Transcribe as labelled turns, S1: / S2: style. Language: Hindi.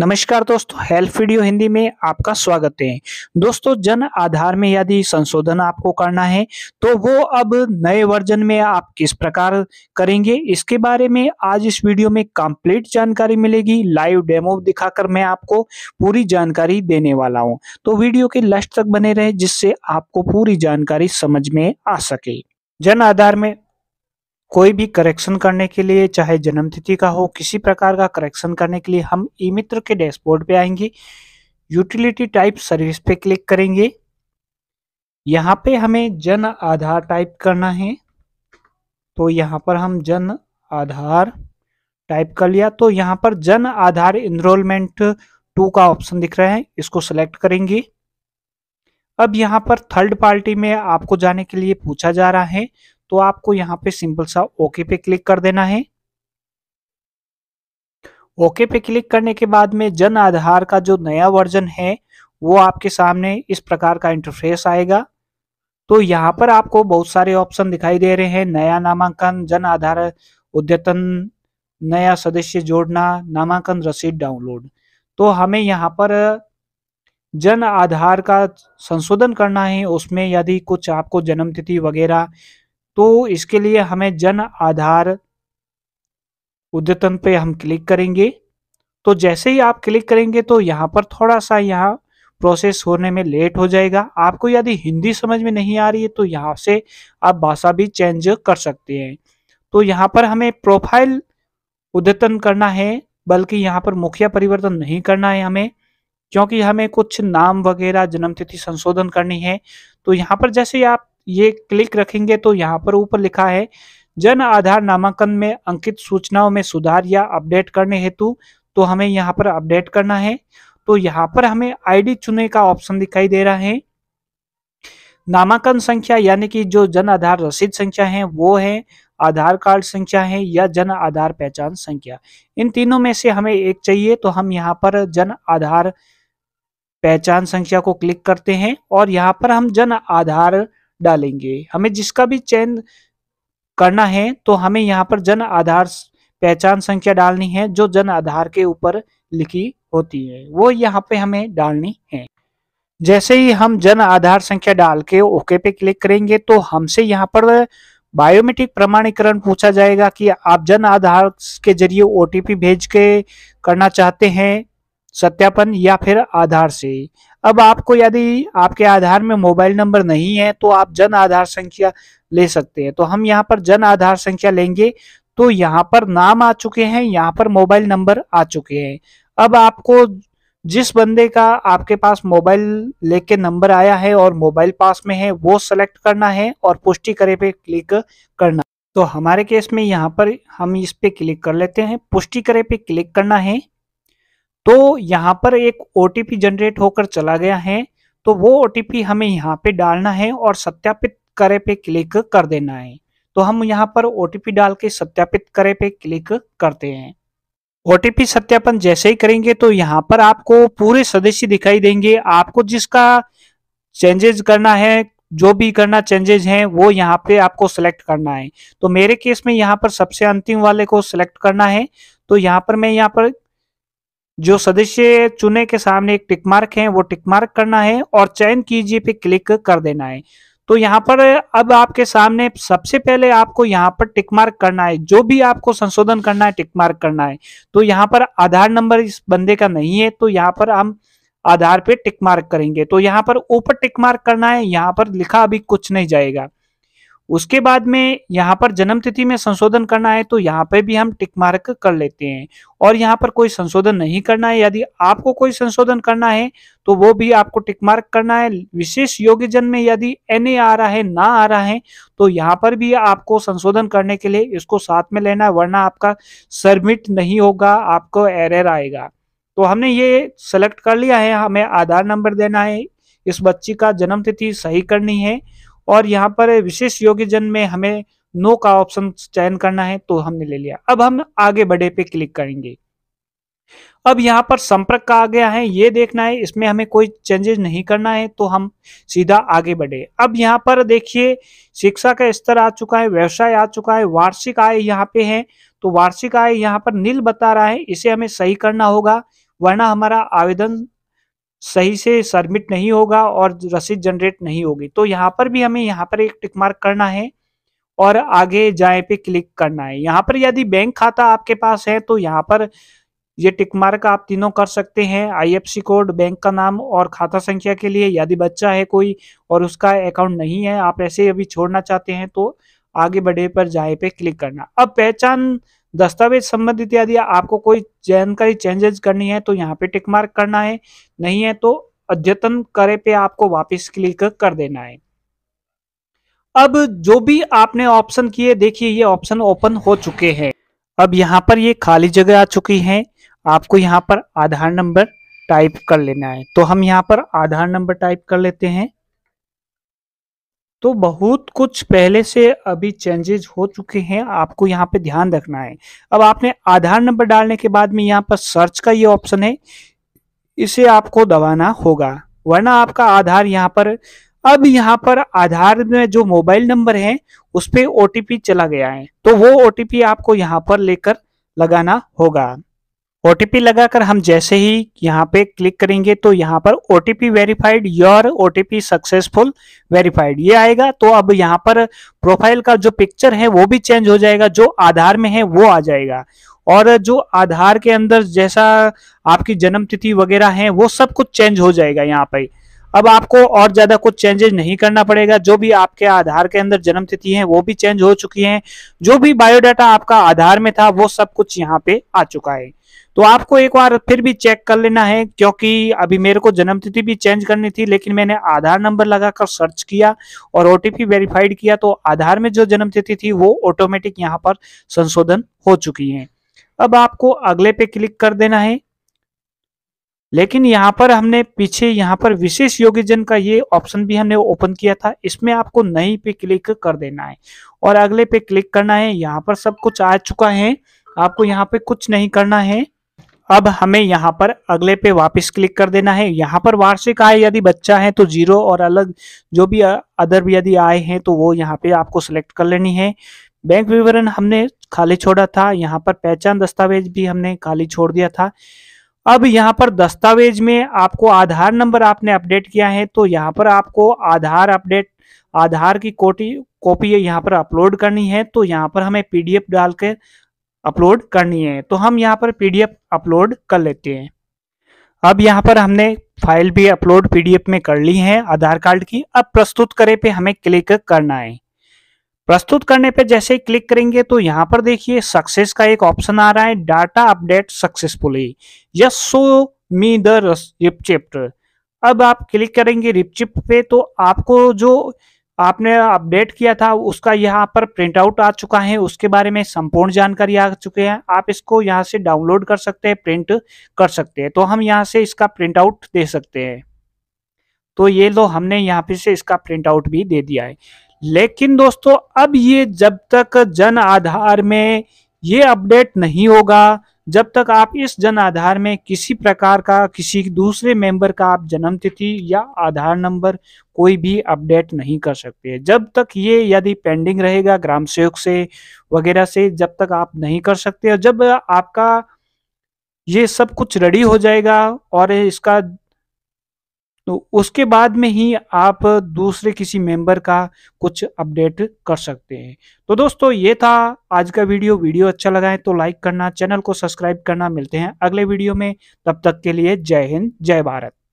S1: नमस्कार दोस्तों हेल्थ वीडियो हिंदी में आपका स्वागत है दोस्तों जन आधार में यदि संशोधन आपको करना है तो वो अब नए वर्जन में आप किस प्रकार करेंगे इसके बारे में आज इस वीडियो में कंप्लीट जानकारी मिलेगी लाइव डेमो दिखाकर मैं आपको पूरी जानकारी देने वाला हूं तो वीडियो के लास्ट तक बने रहे जिससे आपको पूरी जानकारी समझ में आ सके जन आधार में कोई भी करेक्शन करने के लिए चाहे जन्म तिथि का हो किसी प्रकार का करेक्शन करने के लिए हम ई मित्र के डैशबोर्ड पे आएंगे यूटिलिटी टाइप सर्विस पे क्लिक करेंगे यहाँ पे हमें जन आधार टाइप करना है तो यहाँ पर हम जन आधार टाइप कर लिया तो यहाँ पर जन आधार इनरोलमेंट टू का ऑप्शन दिख रहा है इसको सिलेक्ट करेंगे अब यहाँ पर थर्ड पार्टी में आपको जाने के लिए पूछा जा रहा है तो आपको यहाँ पे सिंपल सा ओके पे क्लिक कर देना है ओके पे क्लिक करने के बाद में जन आधार का जो नया वर्जन है वो आपके सामने इस प्रकार का इंटरफेस आएगा तो यहाँ पर आपको बहुत सारे ऑप्शन दिखाई दे रहे हैं नया नामांकन जन आधार उद्यतन नया सदस्य जोड़ना नामांकन रसीद डाउनलोड तो हमें यहाँ पर जन आधार का संशोधन करना है उसमें यदि कुछ आपको जन्म तिथि वगैरह तो इसके लिए हमें जन आधार उद्यतन पे हम क्लिक करेंगे तो जैसे ही आप क्लिक करेंगे तो यहाँ पर थोड़ा सा यहाँ प्रोसेस होने में लेट हो जाएगा आपको यदि हिंदी समझ में नहीं आ रही है तो यहाँ से आप भाषा भी चेंज कर सकते हैं तो यहाँ पर हमें प्रोफाइल उद्यतन करना है बल्कि यहाँ पर मुखिया परिवर्तन नहीं करना है हमें क्योंकि हमें कुछ नाम वगैरह जन्मतिथि संशोधन करनी है तो यहाँ पर जैसे ही आप ये क्लिक रखेंगे तो यहाँ पर ऊपर लिखा है जन आधार नामांकन में अंकित सूचनाओं में सुधार या अपडेट करने हेतु तो हमें यहाँ पर अपडेट करना है तो यहाँ पर हमें आईडी चुने का ऑप्शन दिखाई दे रहा है नामांकन संख्या यानी कि जो जन आधार रसीद संख्या है वो है आधार कार्ड संख्या है या जन आधार पहचान संख्या इन तीनों में से हमें एक चाहिए तो हम यहाँ पर जन आधार पहचान संख्या को क्लिक करते हैं और यहाँ पर हम जन आधार डालेंगे हमें जिसका भी चयन करना है तो हमें यहाँ पर जन आधार पहचान संख्या डालनी है जो जन आधार के ऊपर लिखी होती है वो यहाँ पे हमें डालनी है जैसे ही हम जन आधार संख्या डाल के ओके पे क्लिक करेंगे तो हमसे यहाँ पर बायोमेट्रिक प्रमाणीकरण पूछा जाएगा कि आप जन आधार के जरिए ओटीपी भेज के करना चाहते हैं सत्यापन या फिर आधार से अब आपको यदि आपके आधार में मोबाइल नंबर नहीं है तो आप जन आधार संख्या ले सकते हैं तो हम यहाँ पर जन आधार संख्या लेंगे तो यहाँ पर नाम आ चुके हैं यहाँ पर मोबाइल नंबर आ चुके हैं अब आपको जिस बंदे का आपके पास मोबाइल लेके नंबर आया है और मोबाइल पास में है वो सेलेक्ट करना है और पुष्टि करे पे क्लिक करना तो हमारे केस में यहाँ पर हम इस पे क्लिक कर लेते हैं पुष्टि करे पे क्लिक करना है तो यहाँ पर एक ओ जनरेट होकर चला गया है तो वो ओ हमें यहाँ पे डालना है और सत्यापित करे पे क्लिक कर देना है तो हम यहाँ पर ओ डाल के सत्यापित करे पे क्लिक करते हैं पी सत्यापन जैसे ही करेंगे तो यहाँ पर आपको पूरे सदस्य दिखाई देंगे आपको जिसका चेंजेज करना है जो भी करना चेंजेज है वो यहाँ पे आपको सिलेक्ट करना है तो मेरे केस में यहाँ पर सबसे अंतिम वाले को सिलेक्ट करना है तो यहाँ पर मैं यहाँ पर जो सदस्य चुने के सामने एक टिकमार्क है वो टिक मार्क करना है और चयन कीजिए पे क्लिक कर देना है तो यहाँ पर अब आपके सामने सबसे पहले आपको यहाँ पर टिक मार्क करना है जो भी आपको संशोधन करना है टिक मार्क करना है तो यहाँ पर आधार नंबर इस बंदे का नहीं है तो यहाँ पर हम आधार पे टिक मार्क करेंगे तो यहाँ पर ऊपर टिक मार्क करना है यहाँ पर लिखा अभी कुछ नहीं जाएगा उसके बाद में यहाँ पर जन्म तिथि में संशोधन करना है तो यहाँ पे भी हम टिक मार्क कर लेते हैं और यहाँ पर कोई संशोधन नहीं करना है यदि आपको कोई संशोधन करना है तो वो भी आपको टिक मार्क करना है विशेष योग्य जन्म में यदि एन आ रहा है ना आ रहा है तो यहाँ पर भी आपको संशोधन करने के लिए इसको साथ में लेना है वरना आपका सबमिट नहीं होगा आपको एरर आएगा तो हमने ये सेलेक्ट कर लिया है हमें आधार नंबर देना है इस बच्ची का जन्म तिथि सही करनी है और यहाँ पर विशेष योग्य जन में हमें नो का ऑप्शन चयन करना है तो हमने ले लिया अब हम आगे बढ़े पे क्लिक करेंगे अब यहाँ पर संपर्क का आ गया है ये देखना है इसमें हमें कोई चेंजेस नहीं करना है तो हम सीधा आगे बढ़े अब यहाँ पर देखिए शिक्षा का स्तर आ चुका है व्यवसाय आ चुका है वार्षिक आय यहाँ पे है तो वार्षिक आय यहाँ पर नील बता रहा है इसे हमें सही करना होगा वरना हमारा आवेदन सही से सबमिट नहीं होगा और रसीद जनरेट नहीं होगी तो यहाँ पर भी हमें यहाँ पर एक टिक मार्क करना है और आगे जाए पे क्लिक करना है यहाँ पर यदि बैंक खाता आपके पास है तो यहाँ पर ये टिक मार्क आप तीनों कर सकते हैं आईएफसी कोड बैंक का नाम और खाता संख्या के लिए यदि बच्चा है कोई और उसका अकाउंट नहीं है आप ऐसे अभी छोड़ना चाहते हैं तो आगे बढ़े पर जाए पे क्लिक करना अब पहचान दस्तावेज संबंधित यदि आपको कोई जानकारी चेंजेज करनी है तो यहाँ पे टिक मार्क करना है नहीं है तो अद्यतन करे पे आपको वापस क्लिक कर देना है अब जो भी आपने ऑप्शन किए देखिए ये ऑप्शन ओपन हो चुके हैं अब यहाँ पर ये खाली जगह आ चुकी है आपको यहाँ पर आधार नंबर टाइप कर लेना है तो हम यहाँ पर आधार नंबर टाइप कर लेते हैं तो बहुत कुछ पहले से अभी चेंजेस हो चुके हैं आपको यहाँ पे ध्यान रखना है अब आपने आधार नंबर डालने के बाद में यहाँ पर सर्च का ये ऑप्शन है इसे आपको दबाना होगा वरना आपका आधार यहाँ पर अब यहाँ पर आधार में जो मोबाइल नंबर है उस पर ओ चला गया है तो वो ओ आपको यहाँ पर लेकर लगाना होगा ओटीपी लगाकर हम जैसे ही यहाँ पे क्लिक करेंगे तो यहाँ पर OTP verified your OTP successful verified ये आएगा तो अब यहाँ पर प्रोफाइल का जो पिक्चर है वो भी चेंज हो जाएगा जो आधार में है वो आ जाएगा और जो आधार के अंदर जैसा आपकी जन्म तिथि वगैरह है वो सब कुछ चेंज हो जाएगा यहाँ पे अब आपको और ज़्यादा कुछ चेंजेज नहीं करना पड़ेगा जो भी आपके आधार के अंदर जन्म तिथि है वो भी चेंज हो चुकी है जो भी बायोडाटा आपका आधार में था वो सब कुछ यहाँ पे आ चुका है तो आपको एक बार फिर भी चेक कर लेना है क्योंकि अभी मेरे को जन्म तिथि भी चेंज करनी थी लेकिन मैंने आधार नंबर लगाकर सर्च किया और ओटीपी वेरीफाइड किया तो आधार में जो जन्म तिथि थी वो ऑटोमेटिक यहाँ पर संशोधन हो चुकी है अब आपको अगले पे क्लिक कर देना है लेकिन यहाँ पर हमने पीछे यहाँ पर विशेष योग्यजन का ये ऑप्शन भी हमने ओपन किया था इसमें आपको नहीं पे क्लिक कर देना है और अगले पे क्लिक करना है यहाँ पर सब कुछ आ चुका है आपको यहाँ पे कुछ नहीं करना है अब हमें यहाँ पर अगले पे वापस क्लिक कर देना है यहाँ पर वार्षिक आय यदि बच्चा है तो जीरो और अलग जो भी अदर यदि आय है तो वो यहाँ पे आपको सिलेक्ट कर लेनी है बैंक विवरण हमने खाली छोड़ा था यहाँ पर पहचान दस्तावेज भी हमने खाली छोड़ दिया था अब यहाँ पर दस्तावेज में आपको आधार नंबर आपने अपडेट किया है तो यहाँ पर आपको आधार अपडेट आधार की कोटी कॉपी यहाँ पर अपलोड करनी है तो यहाँ पर हमें पीडीएफ डालकर अपलोड करनी है तो हम यहाँ पर पीडीएफ अपलोड कर लेते हैं अब यहाँ पर हमने फाइल भी अपलोड पीडीएफ में कर ली है आधार कार्ड की अब प्रस्तुत करे पे हमें क्लिक करना है प्रस्तुत करने पे जैसे ही क्लिक करेंगे तो यहाँ पर देखिए सक्सेस का एक ऑप्शन आ रहा है data update successfully yes show me the receipt अब आप क्लिक करेंगे रिपचिप्ट पे तो आपको जो आपने अपडेट किया था उसका यहाँ पर प्रिंट आउट आ चुका है उसके बारे में संपूर्ण जानकारी आ चुके हैं आप इसको यहाँ से डाउनलोड कर सकते हैं प्रिंट कर सकते हैं तो हम यहाँ से इसका प्रिंट आउट दे सकते हैं तो ये लो हमने यहाँ पे से इसका प्रिंट आउट भी दे दिया है लेकिन दोस्तों अब ये जब तक जन आधार में ये अपडेट नहीं होगा जब तक आप इस जन आधार में किसी प्रकार का किसी दूसरे मेंबर का आप जन्म तिथि या आधार नंबर कोई भी अपडेट नहीं कर सकते जब तक ये यदि पेंडिंग रहेगा ग्राम सेवक से वगैरह से जब तक आप नहीं कर सकते और जब आपका ये सब कुछ रेडी हो जाएगा और इसका तो उसके बाद में ही आप दूसरे किसी मेंबर का कुछ अपडेट कर सकते हैं तो दोस्तों ये था आज का वीडियो वीडियो अच्छा लगा है तो लाइक करना चैनल को सब्सक्राइब करना मिलते हैं अगले वीडियो में तब तक के लिए जय हिंद जय भारत